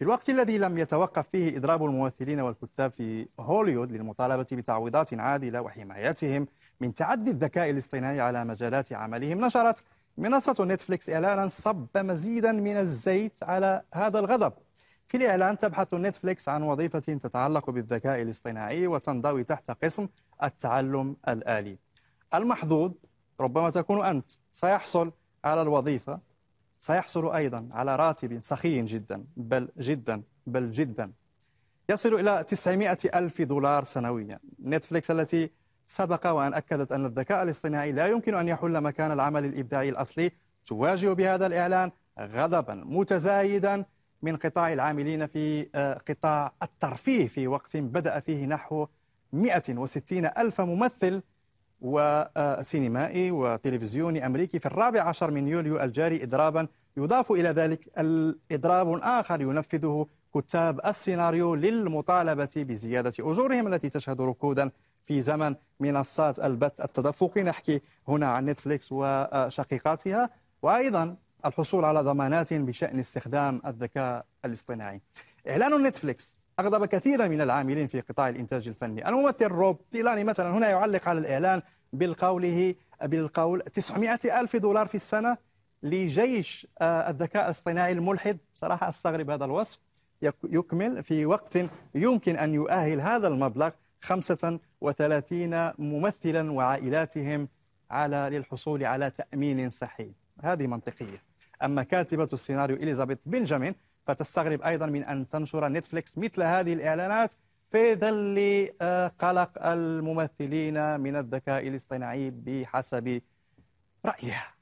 في الوقت الذي لم يتوقف فيه إضراب الممثلين والكتاب في هوليوود للمطالبة بتعويضات عادلة وحمايتهم من تعدي الذكاء الاصطناعي على مجالات عملهم نشرت منصة نتفليكس إعلانا صب مزيدا من الزيت على هذا الغضب في الإعلان تبحث نتفليكس عن وظيفة تتعلق بالذكاء الاصطناعي وتنضوي تحت قسم التعلم الآلي المحظوظ ربما تكون أنت سيحصل على الوظيفة سيحصل أيضا على راتب سخي جدا بل جدا بل جدا يصل إلى 900 ألف دولار سنويا نتفليكس التي سبق وأن أكدت أن الذكاء الاصطناعي لا يمكن أن يحل مكان العمل الإبداعي الأصلي تواجه بهذا الإعلان غضبا متزايدا من قطاع العاملين في آه، قطاع الترفيه في وقت بدأ فيه نحو 160 ألف ممثل وسينمائي وتلفزيوني أمريكي في الرابع عشر من يوليو الجاري إضرابا يضاف إلى ذلك إضراب آخر ينفذه كتاب السيناريو للمطالبة بزيادة أجورهم التي تشهد ركودا في زمن منصات البث التدفقي نحكي هنا عن نتفليكس وشقيقاتها وأيضا الحصول على ضمانات بشأن استخدام الذكاء الاصطناعي إعلان نتفليكس أغضب كثيرا من العاملين في قطاع الإنتاج الفني الممثل روب تيلاني مثلا هنا يعلق على الإعلان بالقوله بالقول 900 ألف دولار في السنة لجيش آه، الذكاء الاصطناعي الملحد صراحة أستغرب هذا الوصف يكمل في وقت يمكن أن يؤهل هذا المبلغ 35 ممثلا وعائلاتهم على للحصول على تأمين صحي هذه منطقية أما كاتبة السيناريو إليزابيث بنجامين فتستغرب أيضا من أن تنشر نتفليكس مثل هذه الإعلانات في ظل آه، قلق الممثلين من الذكاء الاصطناعي بحسب رأيها